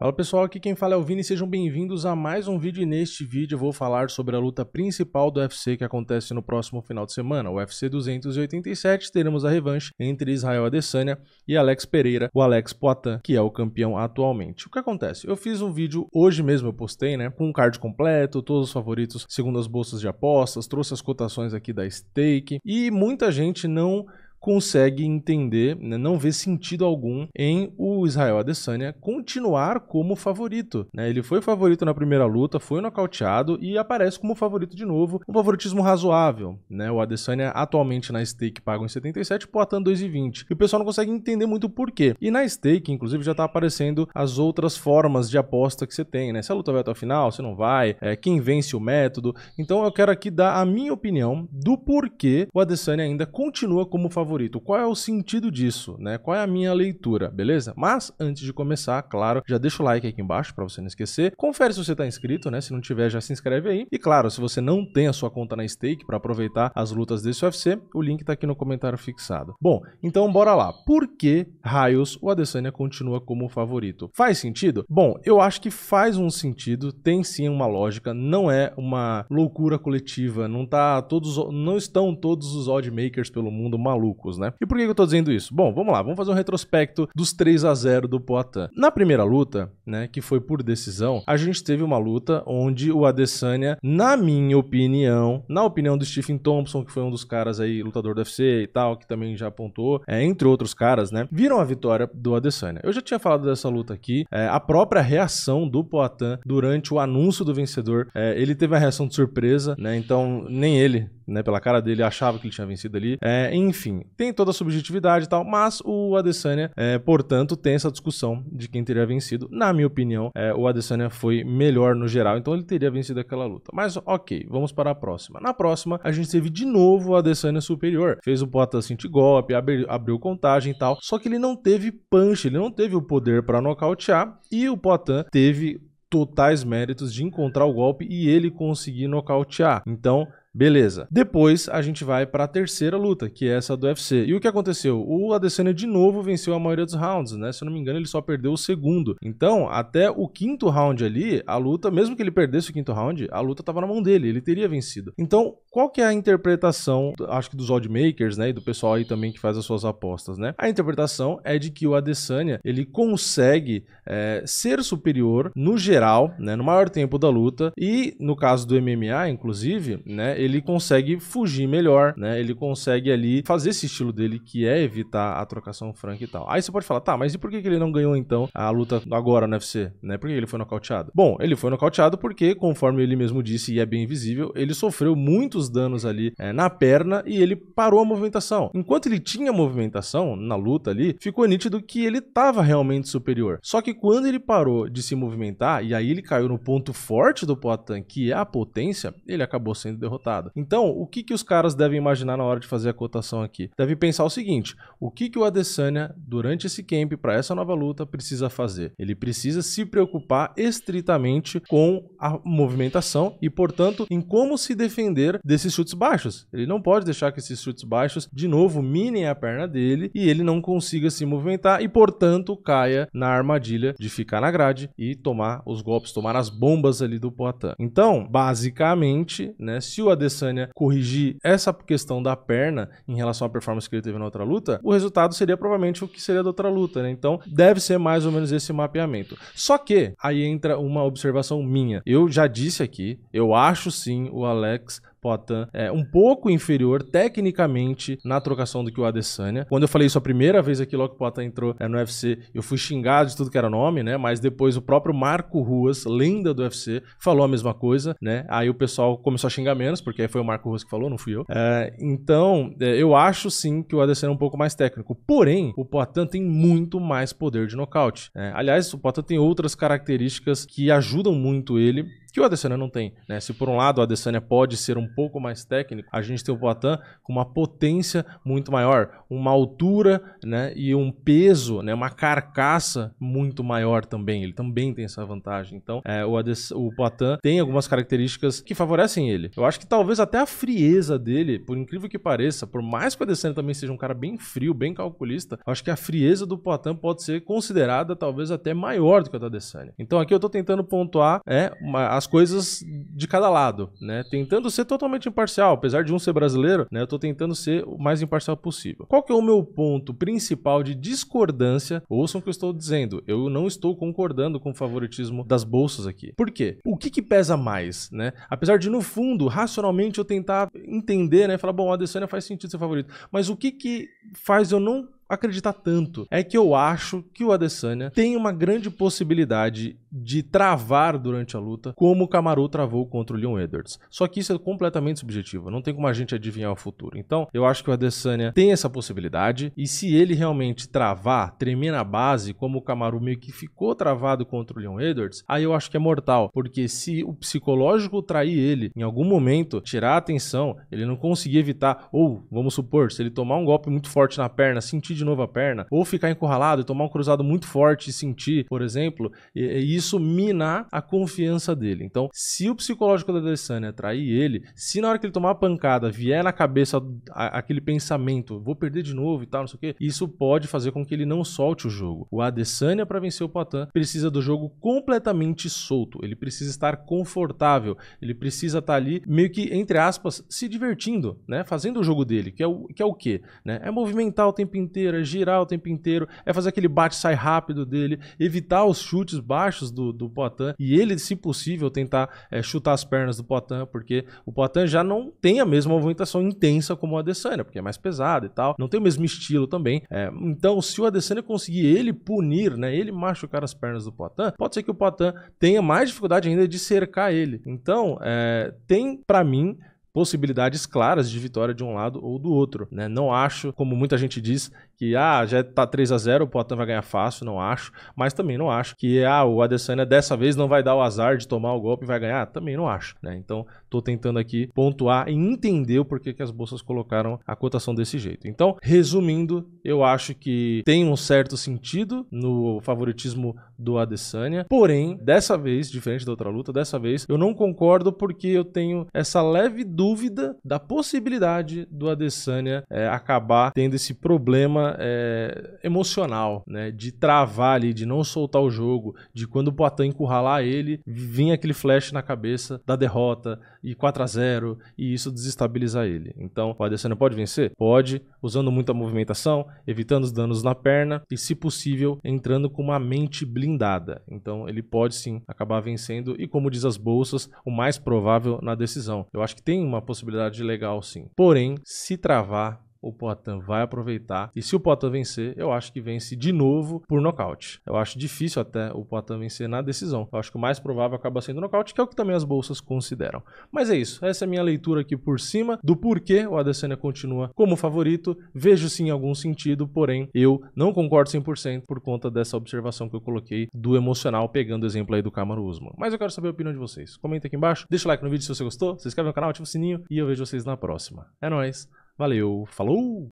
Fala pessoal, aqui quem fala é o Vini, sejam bem-vindos a mais um vídeo e neste vídeo eu vou falar sobre a luta principal do UFC que acontece no próximo final de semana, o UFC 287, teremos a revanche entre Israel Adesanya e Alex Pereira, o Alex Poitin, que é o campeão atualmente. O que acontece? Eu fiz um vídeo hoje mesmo, eu postei, né, com um card completo, todos os favoritos segundo as bolsas de apostas, trouxe as cotações aqui da stake e muita gente não consegue entender, né, não vê sentido algum em o Israel Adesanya continuar como favorito. Né? Ele foi favorito na primeira luta, foi nocauteado e aparece como favorito de novo, um favoritismo razoável. Né? O Adesanya atualmente na stake paga 1,77, Poitin 2,20. E o pessoal não consegue entender muito o porquê. E na stake, inclusive, já está aparecendo as outras formas de aposta que você tem. Né? Se a luta vai até o final, se não vai, é, quem vence o método. Então eu quero aqui dar a minha opinião do porquê o Adesanya ainda continua como favorito favorito. Qual é o sentido disso, né? Qual é a minha leitura, beleza? Mas antes de começar, claro, já deixa o like aqui embaixo para você não esquecer. Confere se você está inscrito, né? Se não tiver, já se inscreve aí. E claro, se você não tem a sua conta na Stake para aproveitar as lutas desse UFC, o link está aqui no comentário fixado. Bom, então bora lá. Por que raios o Adesanya continua como favorito? Faz sentido? Bom, eu acho que faz um sentido, tem sim uma lógica, não é uma loucura coletiva, não tá todos não estão todos os odd makers pelo mundo maluco né? E por que eu tô dizendo isso? Bom, vamos lá, vamos fazer um retrospecto dos 3 a 0 do Poatan. Na primeira luta, né, que foi por decisão, a gente teve uma luta onde o Adesanya, na minha opinião, na opinião do Stephen Thompson, que foi um dos caras aí, lutador do UFC e tal, que também já apontou, é, entre outros caras, né, viram a vitória do Adesanya. Eu já tinha falado dessa luta aqui, é, a própria reação do Poatan durante o anúncio do vencedor, é, ele teve a reação de surpresa, né, então nem ele né? Pela cara dele, achava que ele tinha vencido ali. É, enfim, tem toda a subjetividade e tal, mas o Adesanya, é, portanto, tem essa discussão de quem teria vencido. Na minha opinião, é, o Adesanya foi melhor no geral, então ele teria vencido aquela luta. Mas ok, vamos para a próxima. Na próxima, a gente teve de novo o Adesanya superior. Fez o Bottas sentir golpe, abriu contagem e tal, só que ele não teve punch, ele não teve o poder para nocautear e o Potan teve totais méritos de encontrar o golpe e ele conseguir nocautear. Então, Beleza. Depois a gente vai para a terceira luta, que é essa do UFC. E o que aconteceu? O Adesanya de novo venceu a maioria dos rounds, né? Se eu não me engano, ele só perdeu o segundo. Então, até o quinto round ali, a luta, mesmo que ele perdesse o quinto round, a luta estava na mão dele, ele teria vencido. Então, qual que é a interpretação, acho que dos oddmakers, né, e do pessoal aí também que faz as suas apostas, né? A interpretação é de que o Adesanya, ele consegue é, ser superior no geral, né, no maior tempo da luta e, no caso do MMA, inclusive, né, ele consegue fugir melhor, né? Ele consegue ali fazer esse estilo dele, que é evitar a trocação franca e tal. Aí você pode falar, tá, mas e por que ele não ganhou então a luta agora no UFC, né? Por que ele foi nocauteado? Bom, ele foi nocauteado porque, conforme ele mesmo disse, e é bem visível, ele sofreu muitos danos ali é, na perna e ele parou a movimentação. Enquanto ele tinha movimentação na luta ali, ficou nítido que ele estava realmente superior. Só que quando ele parou de se movimentar, e aí ele caiu no ponto forte do Poitin, que é a potência, ele acabou sendo derrotado cotada. Então, o que, que os caras devem imaginar na hora de fazer a cotação aqui? Deve pensar o seguinte, o que, que o Adesanya, durante esse camp, para essa nova luta, precisa fazer? Ele precisa se preocupar estritamente com a movimentação e, portanto, em como se defender desses chutes baixos. Ele não pode deixar que esses chutes baixos, de novo, minem a perna dele e ele não consiga se movimentar e, portanto, caia na armadilha de ficar na grade e tomar os golpes, tomar as bombas ali do Poitin. Então, basicamente, né, se o Adesanya corrigir essa questão da perna em relação à performance que ele teve na outra luta, o resultado seria provavelmente o que seria da outra luta, né? Então deve ser mais ou menos esse mapeamento. Só que aí entra uma observação minha. Eu já disse aqui, eu acho sim o Alex Potan é um pouco inferior tecnicamente na trocação do que o Adesanya. Quando eu falei isso a primeira vez aqui, logo que o Potan entrou é, no UFC, eu fui xingado de tudo que era nome, né? Mas depois o próprio Marco Ruas, lenda do UFC, falou a mesma coisa, né? Aí o pessoal começou a xingar menos, porque aí foi o Marco Ruas que falou, não fui eu. É, então, é, eu acho sim que o Adesanya é um pouco mais técnico. Porém, o Potan tem muito mais poder de nocaute. Né? Aliás, o Potan tem outras características que ajudam muito ele que o Adesanya não tem. Né? Se por um lado o Adesanya pode ser um pouco mais técnico, a gente tem o Poitin com uma potência muito maior, uma altura né? e um peso, né? uma carcaça muito maior também. Ele também tem essa vantagem. Então é, o, Ades o Poitin tem algumas características que favorecem ele. Eu acho que talvez até a frieza dele, por incrível que pareça, por mais que o Adesanya também seja um cara bem frio, bem calculista, acho que a frieza do Poitin pode ser considerada talvez até maior do que a do Adesanya. Então aqui eu estou tentando pontuar é, uma, as coisas de cada lado, né? Tentando ser totalmente imparcial, apesar de um ser brasileiro, né? Eu tô tentando ser o mais imparcial possível. Qual que é o meu ponto principal de discordância? Ouçam o que eu estou dizendo. Eu não estou concordando com o favoritismo das bolsas aqui. Por quê? O que, que pesa mais, né? Apesar de no fundo, racionalmente eu tentar entender, né? Falar, bom, a Adesanya faz sentido ser favorito, mas o que que faz eu não acreditar tanto. É que eu acho que o Adesanya tem uma grande possibilidade de travar durante a luta, como o Camaru travou contra o Leon Edwards. Só que isso é completamente subjetivo, não tem como a gente adivinhar o futuro. Então, eu acho que o Adesanya tem essa possibilidade, e se ele realmente travar, tremer na base, como o Camaru meio que ficou travado contra o Leon Edwards, aí eu acho que é mortal, porque se o psicológico trair ele, em algum momento, tirar a atenção, ele não conseguir evitar, ou, vamos supor, se ele tomar um golpe muito forte na perna, sentir de novo a perna, ou ficar encurralado e tomar um cruzado muito forte e sentir, por exemplo, e, e isso minar a confiança dele. Então, se o psicológico da Adesanya atrair ele, se na hora que ele tomar a pancada vier na cabeça a, aquele pensamento, vou perder de novo e tal, não sei o que, isso pode fazer com que ele não solte o jogo. O Adesanya, para vencer o Poitin, precisa do jogo completamente solto, ele precisa estar confortável, ele precisa estar tá ali meio que, entre aspas, se divertindo, né? Fazendo o jogo dele, que é o que? É o quê? Né? É movimentar o tempo inteiro, inteira, girar o tempo inteiro, é fazer aquele bate-sai rápido dele, evitar os chutes baixos do, do Poitin e ele, se possível, tentar é, chutar as pernas do Poitin, porque o Poitin já não tem a mesma movimentação intensa como o Adesanya, porque é mais pesado e tal, não tem o mesmo estilo também. É, então, se o Adesanya conseguir ele punir, né, ele machucar as pernas do Poitin, pode ser que o Poitin tenha mais dificuldade ainda de cercar ele. Então, é, tem para mim possibilidades claras de vitória de um lado ou do outro. Né? Não acho, como muita gente diz, que ah, já tá 3 a 0 o Potan vai ganhar fácil, não acho. Mas também não acho que ah, o Adesanya dessa vez não vai dar o azar de tomar o golpe e vai ganhar, também não acho. Né? Então tô tentando aqui pontuar e entender o porquê que as bolsas colocaram a cotação desse jeito. Então, resumindo, eu acho que tem um certo sentido no favoritismo do Adesanya. Porém, dessa vez, diferente da outra luta, dessa vez eu não concordo porque eu tenho essa leve dúvida da possibilidade do Adesanya é, acabar tendo esse problema é, emocional, né? De travar ali, de não soltar o jogo, de quando o Poitin encurralar ele, vir aquele flash na cabeça da derrota e 4 a 0 e isso desestabilizar ele. Então, o Adesanya pode vencer? Pode, usando muita movimentação, evitando os danos na perna e, se possível, entrando com uma mente blindada blindada. Então ele pode sim acabar vencendo e, como diz as bolsas, o mais provável na decisão. Eu acho que tem uma possibilidade legal sim. Porém, se travar, o Poitin vai aproveitar. E se o Poitin vencer, eu acho que vence de novo por nocaute. Eu acho difícil até o Poitin vencer na decisão. Eu acho que o mais provável acaba sendo nocaute, que é o que também as bolsas consideram. Mas é isso. Essa é a minha leitura aqui por cima do porquê o Adesanya continua como favorito. Vejo sim algum sentido, porém eu não concordo 100% por conta dessa observação que eu coloquei do emocional, pegando o exemplo aí do Camaro Usman. Mas eu quero saber a opinião de vocês. Comenta aqui embaixo, deixa o like no vídeo se você gostou, se inscreve no canal, ativa o sininho e eu vejo vocês na próxima. É nóis! Valeu, falou!